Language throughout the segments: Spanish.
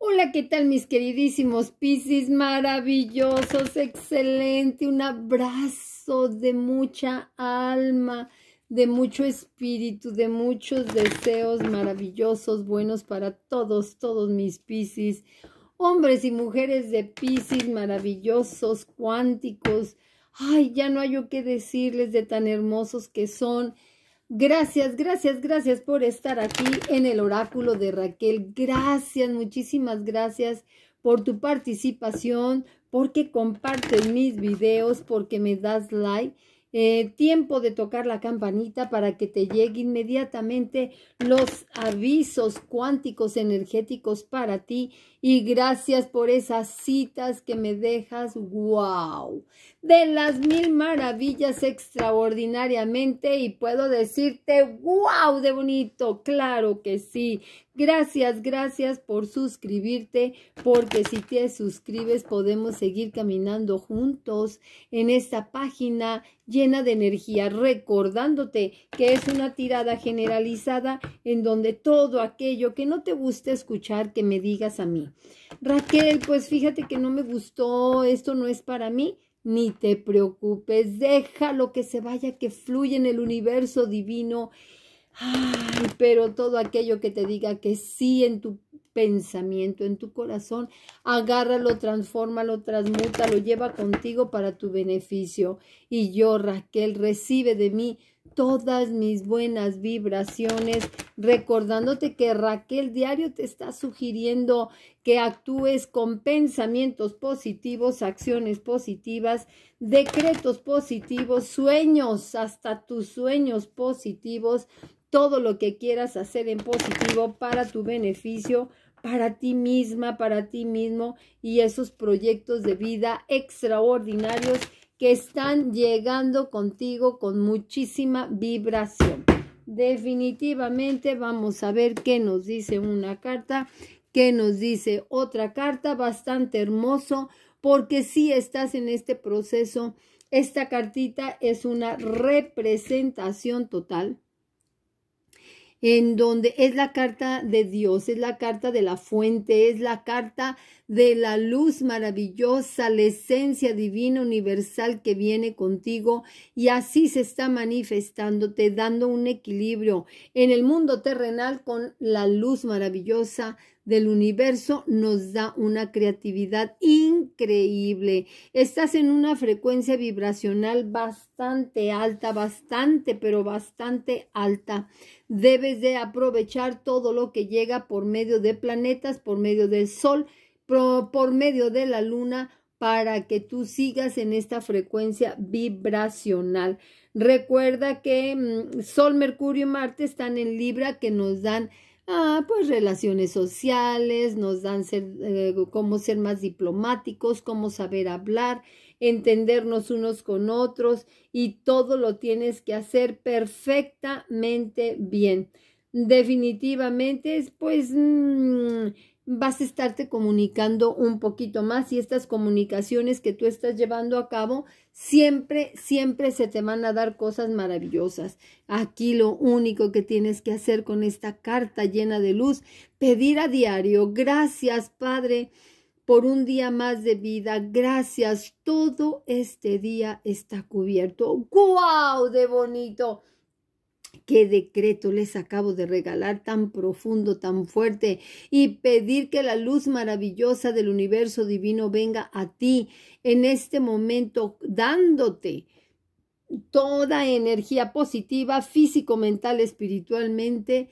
Hola, ¿qué tal mis queridísimos Piscis? Maravillosos, excelente, un abrazo de mucha alma, de mucho espíritu, de muchos deseos maravillosos, buenos para todos, todos mis Piscis. Hombres y mujeres de Piscis maravillosos, cuánticos. Ay, ya no hay yo qué decirles de tan hermosos que son Gracias, gracias, gracias por estar aquí en el oráculo de Raquel. Gracias, muchísimas gracias por tu participación, porque compartes mis videos, porque me das like eh, tiempo de tocar la campanita para que te llegue inmediatamente los avisos cuánticos energéticos para ti y gracias por esas citas que me dejas wow de las mil maravillas extraordinariamente y puedo decirte wow de bonito claro que sí gracias gracias por suscribirte porque si te suscribes podemos seguir caminando juntos en esta página llena de energía, recordándote que es una tirada generalizada en donde todo aquello que no te guste escuchar, que me digas a mí. Raquel, pues fíjate que no me gustó, esto no es para mí. Ni te preocupes, deja lo que se vaya, que fluya en el universo divino. Ay, pero todo aquello que te diga que sí en tu pensamiento, en tu corazón. Agárralo, transfórmalo, lo lleva contigo para tu beneficio. Y yo, Raquel, recibe de mí todas mis buenas vibraciones, recordándote que Raquel Diario te está sugiriendo que actúes con pensamientos positivos, acciones positivas, decretos positivos, sueños, hasta tus sueños positivos, todo lo que quieras hacer en positivo para tu beneficio, para ti misma, para ti mismo y esos proyectos de vida extraordinarios que están llegando contigo con muchísima vibración. Definitivamente vamos a ver qué nos dice una carta, qué nos dice otra carta, bastante hermoso, porque si estás en este proceso, esta cartita es una representación total en donde es la carta de Dios, es la carta de la fuente, es la carta de la luz maravillosa, la esencia divina universal que viene contigo y así se está manifestándote, dando un equilibrio en el mundo terrenal con la luz maravillosa del universo nos da una creatividad increíble. Estás en una frecuencia vibracional bastante alta, bastante, pero bastante alta. Debes de aprovechar todo lo que llega por medio de planetas, por medio del sol, por, medio de la luna, para que tú sigas en esta frecuencia vibracional. Recuerda que mm, Sol, Mercurio y Marte están en Libra que nos dan Ah, pues relaciones sociales, nos dan eh, cómo ser más diplomáticos, cómo saber hablar, entendernos unos con otros y todo lo tienes que hacer perfectamente bien. Definitivamente, pues mm, vas a estarte comunicando un poquito más y estas comunicaciones que tú estás llevando a cabo siempre, siempre se te van a dar cosas maravillosas. Aquí lo único que tienes que hacer con esta carta llena de luz, pedir a diario, gracias Padre por un día más de vida, gracias, todo este día está cubierto. ¡Guau! ¡Wow, ¡De bonito! qué decreto les acabo de regalar tan profundo, tan fuerte, y pedir que la luz maravillosa del universo divino venga a ti en este momento, dándote toda energía positiva, físico, mental, espiritualmente,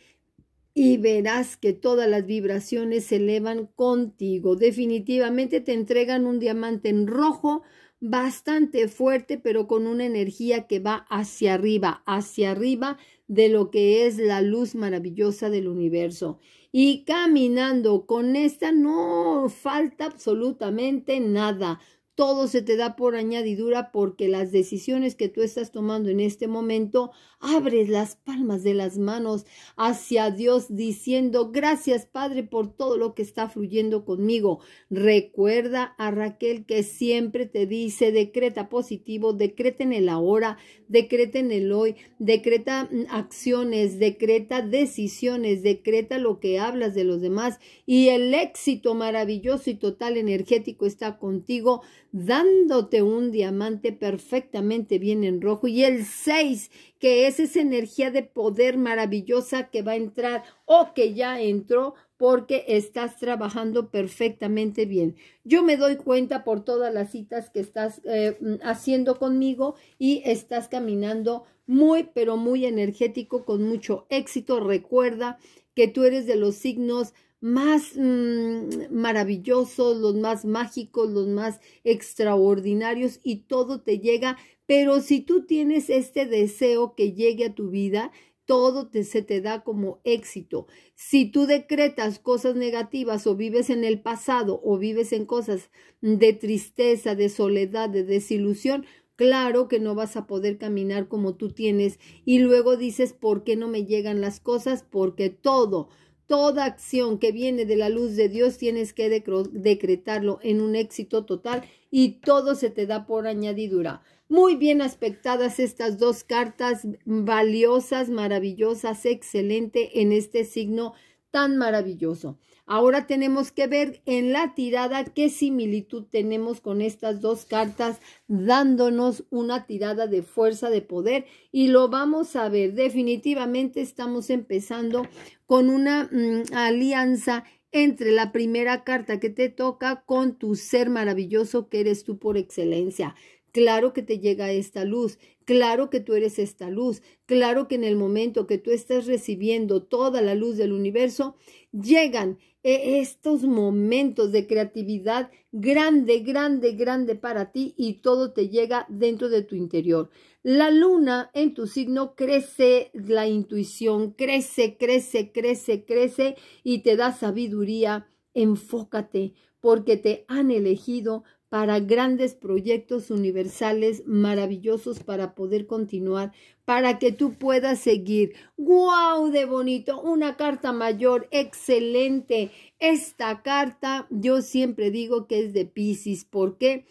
y verás que todas las vibraciones se elevan contigo. Definitivamente te entregan un diamante en rojo bastante fuerte, pero con una energía que va hacia arriba, hacia arriba de lo que es la luz maravillosa del universo. Y caminando con esta no falta absolutamente nada todo se te da por añadidura porque las decisiones que tú estás tomando en este momento, abres las palmas de las manos hacia Dios diciendo, gracias Padre por todo lo que está fluyendo conmigo. Recuerda a Raquel que siempre te dice, decreta positivo, decreta en el ahora, decreta en el hoy, decreta mm, acciones, decreta decisiones, decreta lo que hablas de los demás y el éxito maravilloso y total energético está contigo dándote un diamante perfectamente bien en rojo. Y el 6, que es esa energía de poder maravillosa que va a entrar o que ya entró porque estás trabajando perfectamente bien. Yo me doy cuenta por todas las citas que estás eh, haciendo conmigo y estás caminando muy, pero muy energético, con mucho éxito. Recuerda que tú eres de los signos más mm, maravillosos, los más mágicos, los más extraordinarios y todo te llega. Pero si tú tienes este deseo que llegue a tu vida, todo te, se te da como éxito. Si tú decretas cosas negativas o vives en el pasado o vives en cosas de tristeza, de soledad, de desilusión, Claro que no vas a poder caminar como tú tienes y luego dices, ¿por qué no me llegan las cosas? Porque todo, Toda acción que viene de la luz de Dios tienes que decretarlo en un éxito total y todo se te da por añadidura. Muy bien aspectadas estas dos cartas, valiosas, maravillosas, excelente en este signo tan maravilloso. Ahora tenemos que ver en la tirada qué similitud tenemos con estas dos cartas, dándonos una tirada de fuerza, de poder, y lo vamos a ver. Definitivamente estamos empezando con una mm, alianza entre la primera carta que te toca con tu ser maravilloso que eres tú por excelencia. Claro que te llega esta luz, claro que tú eres esta luz, claro que en el momento que tú estás recibiendo toda la luz del universo, llegan e, estos momentos de creatividad grande, grande, grande para ti y todo te llega dentro de tu interior. La luna en tu signo crece la intuición, crece, crece, crece, crece y te da sabiduría. Enfócate porque te han elegido para grandes proyectos universales maravillosos para poder continuar, para que tú puedas seguir. ¡Guau! De bonito, una carta mayor, excelente. Esta carta, yo siempre digo que es de Pisces. ¿Por qué? Porque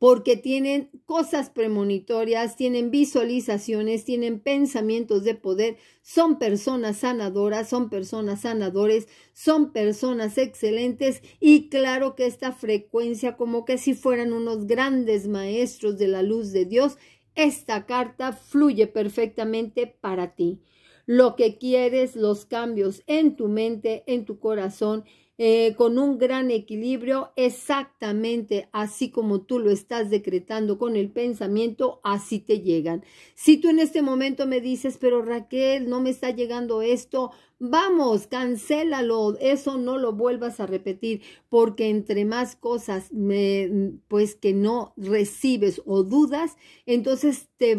porque tienen cosas premonitorias, tienen visualizaciones, tienen pensamientos de poder, son personas sanadoras, son personas sanadores, son personas excelentes y claro que esta frecuencia como que si fueran unos grandes maestros de la luz de Dios, esta carta fluye perfectamente para ti. Lo que quieres, los cambios en tu mente, en tu corazón eh, con un gran equilibrio, exactamente así como tú lo estás decretando con el pensamiento, así te llegan. Si tú en este momento me dices, pero Raquel, no me está llegando esto, Vamos, cancélalo, eso no lo vuelvas a repetir, porque entre más cosas me, pues que no recibes o dudas, entonces te,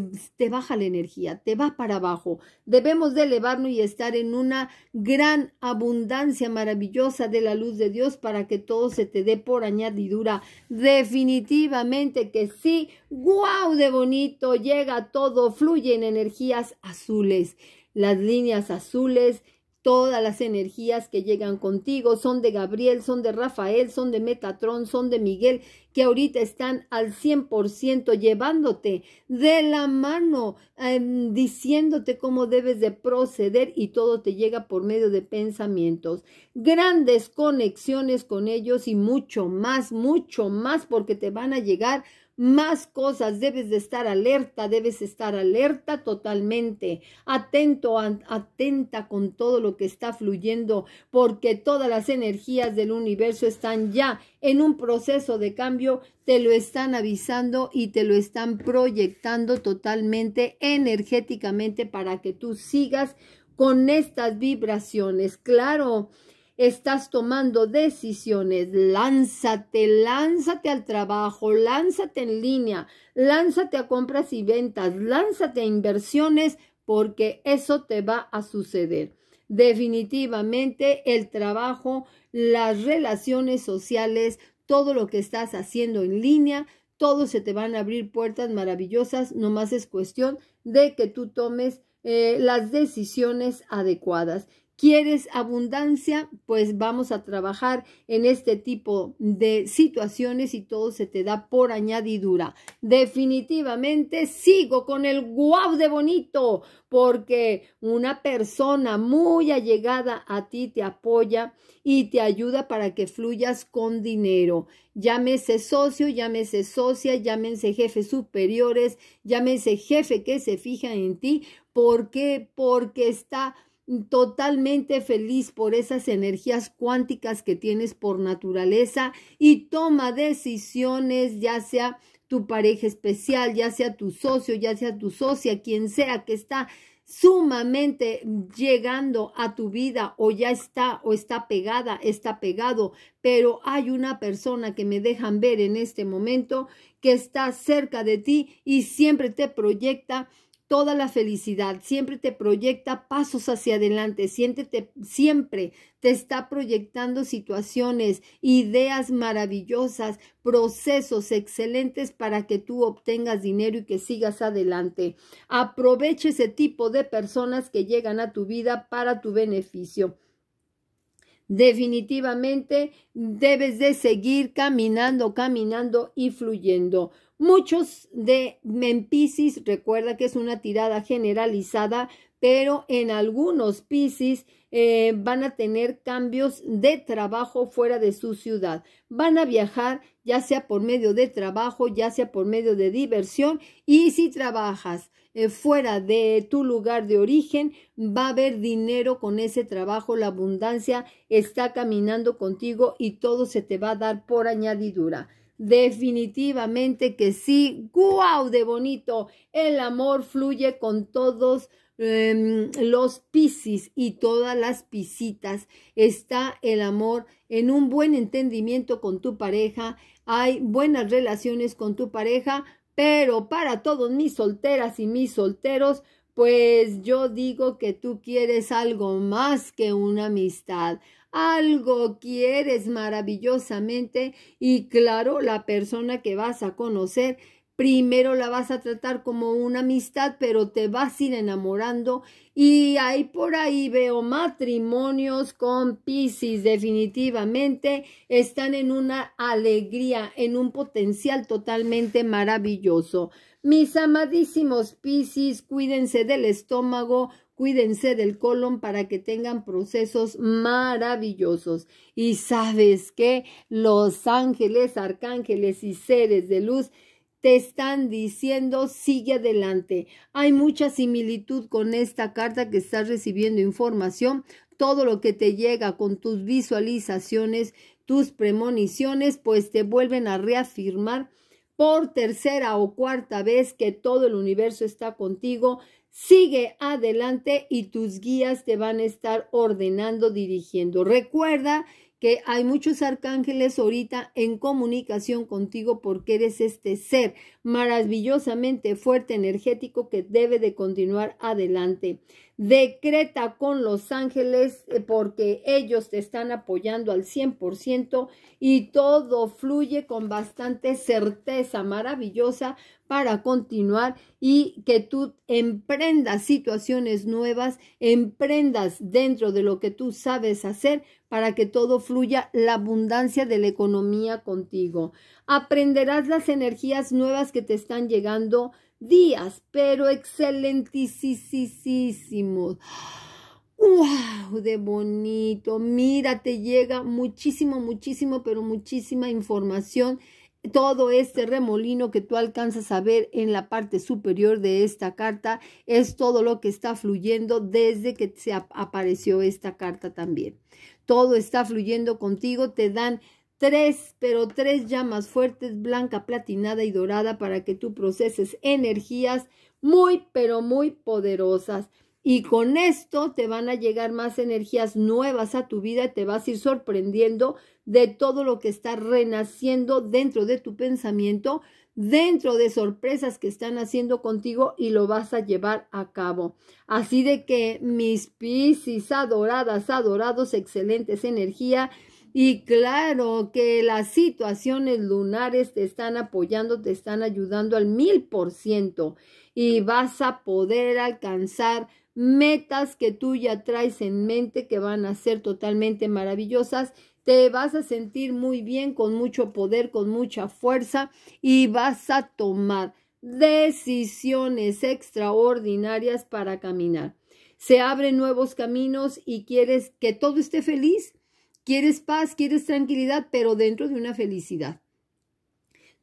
baja la energía, te va para abajo. Debemos de elevarnos y estar en una gran abundancia maravillosa de la luz de Dios para que todo se te dé por añadidura. Definitivamente que sí. ¡Guau! De bonito, llega todo, fluyen energías azules. Las líneas azules, Todas las energías que llegan contigo son de Gabriel, son de Rafael, son de Metatron, son de Miguel que ahorita están al 100% llevándote de la mano, em, diciéndote cómo debes de proceder y todo te llega por medio de pensamientos. Grandes conexiones con ellos y mucho más, mucho más, porque te van a llegar más cosas, debes de estar alerta, debes estar alerta totalmente, atento, atenta con todo lo que está fluyendo, porque todas las energías del universo están ya en un proceso de cambio, te lo están avisando y te lo están proyectando totalmente energéticamente para que tú sigas con estas vibraciones. Claro, estás tomando decisiones, lánzate, lánzate al trabajo, lánzate en línea, lánzate a compras y ventas, lánzate a inversiones, porque eso te va a suceder definitivamente el trabajo, las relaciones sociales, todo lo que estás haciendo en línea, todo se te van a abrir puertas maravillosas, nomás es cuestión de que tú tomes eh, las decisiones adecuadas. ¿Quieres abundancia? Pues vamos a trabajar en este tipo de situaciones y todo se te da por añadidura. Definitivamente sigo con el guau de bonito porque una persona muy allegada a ti te apoya y te ayuda para que fluyas con dinero. Llámese socio, llámese socia, llámense jefes superiores, llámese jefe que se fija en ti. ¿Por qué? Porque está totalmente feliz por esas energías cuánticas que tienes por naturaleza y toma decisiones, ya sea tu pareja especial, ya sea tu socio, ya sea tu socia, quien sea que está sumamente llegando a tu vida o ya está o está pegada, está pegado, pero hay una persona que me dejan ver en este momento que está cerca de ti y siempre te proyecta toda la felicidad, siempre te proyecta pasos hacia adelante, siéntete, siempre te está proyectando situaciones, ideas maravillosas, procesos excelentes para que tú obtengas dinero y que sigas adelante. Aproveche ese tipo de personas que llegan a tu vida para tu beneficio definitivamente debes de seguir caminando, caminando y fluyendo. Muchos de Mempisis, recuerda que es una tirada generalizada, pero en algunos Piscis eh, van a tener cambios de trabajo fuera de su ciudad. Van a viajar ya sea por medio de trabajo, ya sea por medio de diversión, y si trabajas eh, fuera de tu lugar de origen, va a haber dinero con ese trabajo, la abundancia está caminando contigo y todo se te va a dar por añadidura. Definitivamente que sí, ¡guau! De bonito, el amor fluye con todos em, los piscis y todas las pisitas. Está el amor en un buen entendimiento con tu pareja, hay buenas relaciones con tu pareja, pero para todos mis solteras y mis solteros, pues yo digo que tú quieres algo más que una amistad. Algo quieres maravillosamente y claro, la persona que vas a conocer Primero la vas a tratar como una amistad, pero te vas a ir enamorando. Y ahí por ahí veo matrimonios con Pisces. Definitivamente están en una alegría, en un potencial totalmente maravilloso. Mis amadísimos Pisces, cuídense del estómago, cuídense del colon para que tengan procesos maravillosos. Y sabes que los ángeles, arcángeles y seres de luz te están diciendo sigue adelante. Hay mucha similitud con esta carta que estás recibiendo información, todo lo que te llega con tus visualizaciones, tus premoniciones, pues te vuelven a reafirmar por tercera o cuarta vez que todo el universo está contigo. Sigue adelante y tus guías te van a estar ordenando, dirigiendo. Recuerda que hay muchos arcángeles ahorita en comunicación contigo porque eres este ser maravillosamente fuerte, energético que debe de continuar adelante. Decreta con los ángeles eh, porque ellos te están apoyando al 100% y todo fluye con bastante certeza maravillosa para continuar y que tú emprendas situaciones nuevas, emprendas dentro de lo que tú sabes hacer para que todo fluya la abundancia de la economía contigo. Aprenderás las energías nuevas que te están llegando días, pero excelentísimos. ¡Wow! De bonito. Mira, te llega muchísimo, muchísimo, pero muchísima información. Todo este remolino que tú alcanzas a ver en la parte superior de esta carta es todo lo que está fluyendo desde que se apareció esta carta también. Todo está fluyendo contigo, te dan tres, pero tres llamas fuertes, blanca, platinada y dorada, para que tú proceses energías muy, pero muy poderosas. Y con esto te van a llegar más energías nuevas a tu vida, te vas a ir sorprendiendo de todo lo que está renaciendo dentro de tu pensamiento, dentro de sorpresas que están haciendo contigo y lo vas a llevar a cabo. Así de que mis piscis adoradas, adorados, excelentes energía, y claro que las situaciones lunares te están apoyando, te están ayudando al mil por ciento y vas a poder alcanzar metas que tú ya traes en mente que van a ser totalmente maravillosas. Te vas a sentir muy bien, con mucho poder, con mucha fuerza y vas a tomar decisiones extraordinarias para caminar. Se abren nuevos caminos y quieres que todo esté feliz Quieres paz, quieres tranquilidad, pero dentro de una felicidad.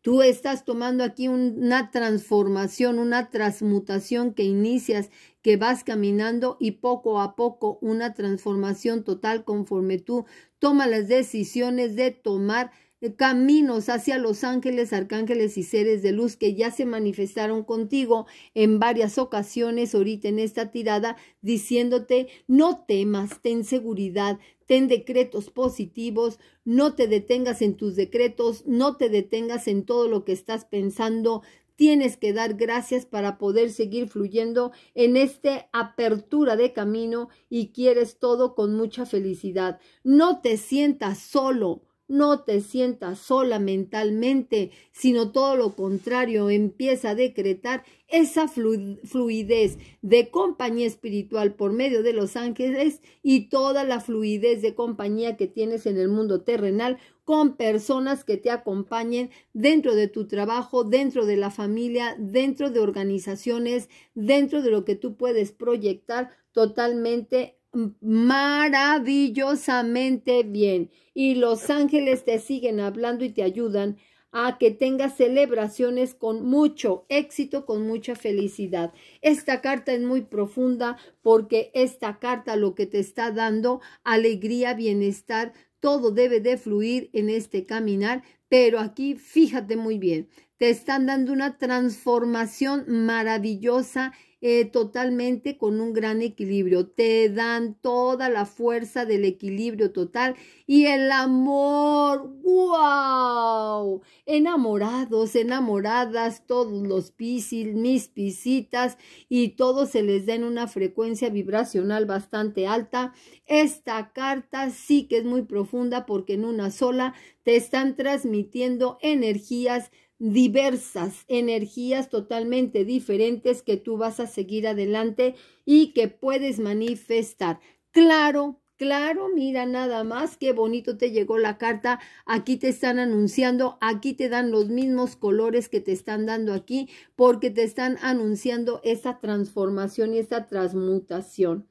Tú estás tomando aquí una transformación, una transmutación que inicias, que vas caminando y poco a poco una transformación total conforme tú tomas las decisiones de tomar caminos hacia los ángeles, arcángeles y seres de luz que ya se manifestaron contigo en varias ocasiones ahorita en esta tirada, diciéndote, no temas, ten seguridad, ten decretos positivos, no te detengas en tus decretos, no te detengas en todo lo que estás pensando, tienes que dar gracias para poder seguir fluyendo en esta apertura de camino y quieres todo con mucha felicidad. No te sientas solo. No te sientas sola mentalmente, sino todo lo contrario, empieza a decretar esa fluidez de compañía espiritual por medio de los ángeles y toda la fluidez de compañía que tienes en el mundo terrenal con personas que te acompañen dentro de tu trabajo, dentro de la familia, dentro de organizaciones, dentro de lo que tú puedes proyectar totalmente maravillosamente bien y los ángeles te siguen hablando y te ayudan a que tengas celebraciones con mucho éxito, con mucha felicidad. Esta carta es muy profunda porque esta carta lo que te está dando alegría, bienestar, todo debe de fluir en este caminar, pero aquí fíjate muy bien, te están dando una transformación maravillosa eh, totalmente con un gran equilibrio. Te dan toda la fuerza del equilibrio total y el amor. ¡Wow! Enamorados, enamoradas, todos los piscis, mis pisitas y todos se les den una frecuencia vibracional bastante alta. Esta carta sí que es muy profunda porque en una sola te están transmitiendo energías diversas energías totalmente diferentes que tú vas a seguir adelante y que puedes manifestar. Claro, Claro, mira nada más, qué bonito te llegó la carta. Aquí te están anunciando, aquí te dan los mismos colores que te están dando aquí, porque te están anunciando esta transformación y esta transmutación.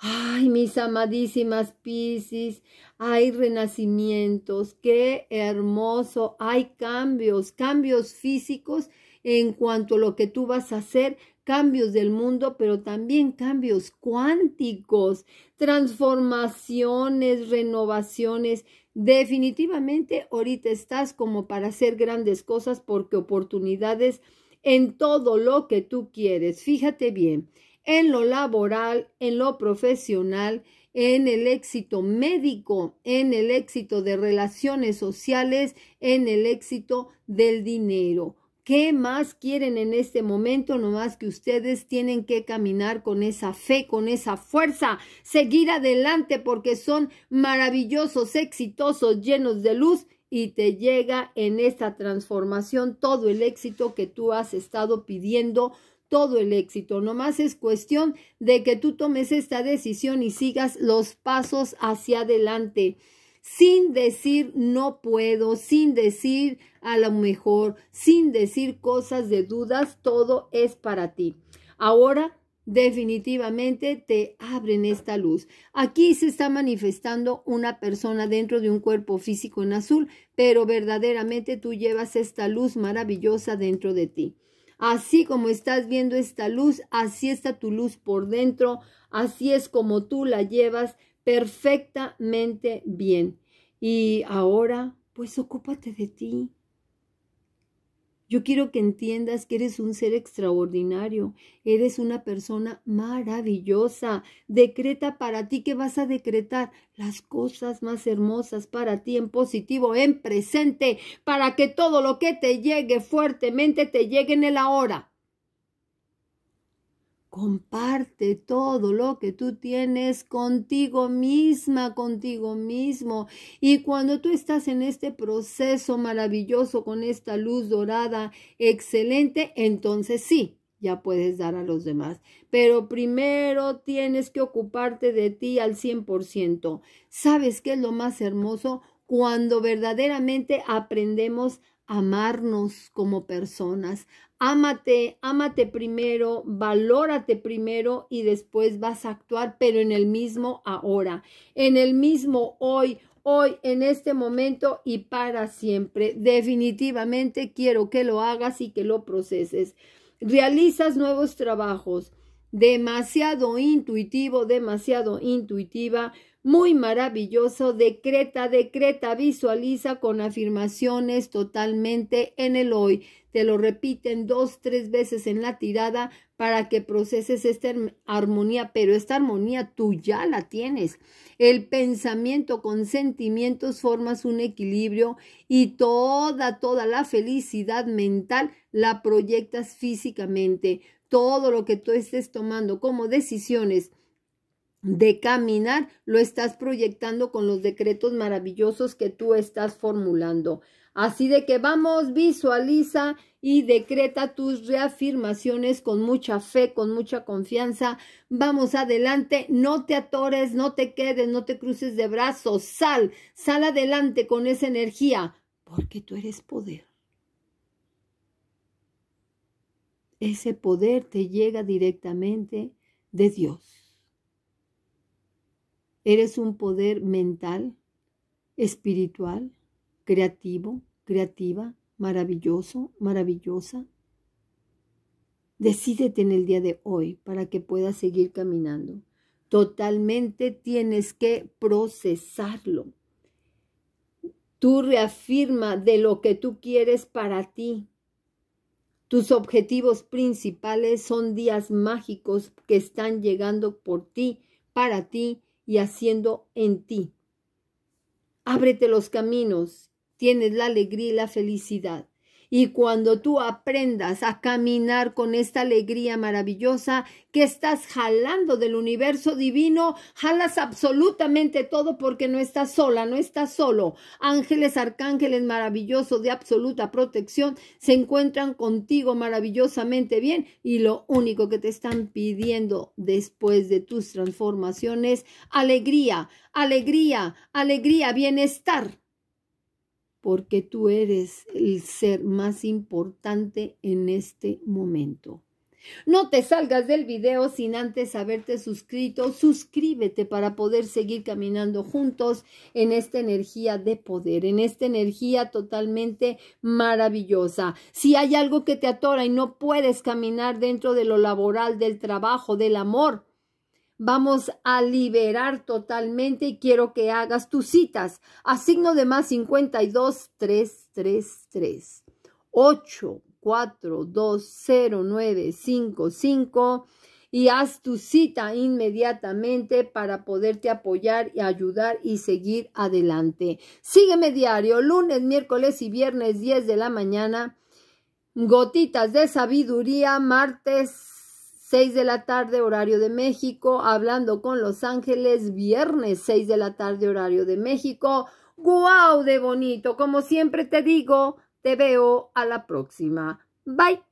Ay, mis amadísimas Piscis, hay renacimientos, qué hermoso, hay cambios, cambios físicos en cuanto a lo que tú vas a hacer, cambios del mundo, pero también cambios cuánticos, transformaciones, renovaciones. Definitivamente ahorita estás como para hacer grandes cosas porque oportunidades en todo lo que tú quieres. Fíjate bien, en lo laboral, en lo profesional, en el éxito médico, en el éxito de relaciones sociales, en el éxito del dinero. ¿Qué más quieren en este momento? No más que ustedes tienen que caminar con esa fe, con esa fuerza, seguir adelante porque son maravillosos, exitosos, llenos de luz y te llega en esta transformación todo el éxito que tú has estado pidiendo todo el éxito. Nomás es cuestión de que tú tomes esta decisión y sigas los pasos hacia adelante sin decir no puedo, sin decir a lo mejor, sin decir cosas de dudas, todo es para ti. Ahora definitivamente te abren esta luz. Aquí se está manifestando una persona dentro de un cuerpo físico en azul, pero verdaderamente tú llevas esta luz maravillosa dentro de ti. Así como estás viendo esta luz, así está tu luz por dentro, así es como tú la llevas perfectamente bien. Y ahora, pues ocúpate de ti, yo quiero que entiendas que eres un ser extraordinario, eres una persona maravillosa. Decreta para ti que vas a decretar las cosas más hermosas para ti en positivo, en presente, para que todo lo que te llegue fuertemente te llegue en el ahora. Comparte todo lo que tú tienes contigo misma, contigo mismo. Y cuando tú estás en este proceso maravilloso con esta luz dorada excelente, entonces sí, ya puedes dar a los demás. Pero primero tienes que ocuparte de ti al 100%. ¿Sabes qué es lo más hermoso? Cuando verdaderamente aprendemos a amarnos como personas, Ámate, ámate primero, valórate primero y después vas a actuar, pero en el mismo ahora, en el mismo hoy, hoy, en este momento y para siempre. Definitivamente quiero que lo hagas y que lo proceses. Realizas nuevos trabajos, demasiado intuitivo, demasiado intuitiva, muy maravilloso, decreta, decreta, visualiza con afirmaciones totalmente en el hoy te lo repiten dos, tres veces en la tirada para que proceses esta armonía, pero esta armonía tú ya la tienes. El pensamiento con sentimientos formas un equilibrio y toda, toda la felicidad mental la proyectas físicamente. Todo lo que tú estés tomando como decisiones de caminar, lo estás proyectando con los decretos maravillosos que tú estás formulando. Así de que vamos, visualiza y decreta tus reafirmaciones con mucha fe, con mucha confianza. Vamos adelante, no te atores, no te quedes, no te cruces de brazos, sal, sal adelante con esa energía, porque tú eres poder. Ese poder te llega directamente de Dios. Eres un poder mental, espiritual, creativo, creativa, maravilloso, maravillosa. Decídete en el día de hoy para que puedas seguir caminando. Totalmente tienes que procesarlo. Tú reafirma de lo que tú quieres para ti. Tus objetivos principales son días mágicos que están llegando por ti, para ti y haciendo en ti. Ábrete los caminos tienes la alegría y la felicidad. Y cuando tú aprendas a caminar con esta alegría maravillosa que estás jalando del universo divino, jalas absolutamente todo porque no estás sola, no estás solo. Ángeles, arcángeles maravillosos de absoluta protección se encuentran contigo maravillosamente bien y lo único que te están pidiendo después de tus transformaciones, alegría, alegría, alegría, bienestar porque tú eres el ser más importante en este momento. No te salgas del video sin antes haberte suscrito. Suscríbete para poder seguir caminando juntos en esta energía de poder, en esta energía totalmente maravillosa. Si hay algo que te atora y no puedes caminar dentro de lo laboral, del trabajo, del amor, Vamos a liberar totalmente y quiero que hagas tus citas Asigno de más 52 333 ocho, cuatro, y haz tu cita inmediatamente para poderte apoyar y ayudar y seguir adelante. Sígueme diario, lunes, miércoles y viernes 10 de la mañana. Gotitas de sabiduría, martes 6 de la tarde horario de México, hablando con Los Ángeles, viernes 6 de la tarde horario de México. ¡Guau de bonito! Como siempre te digo, te veo a la próxima. Bye.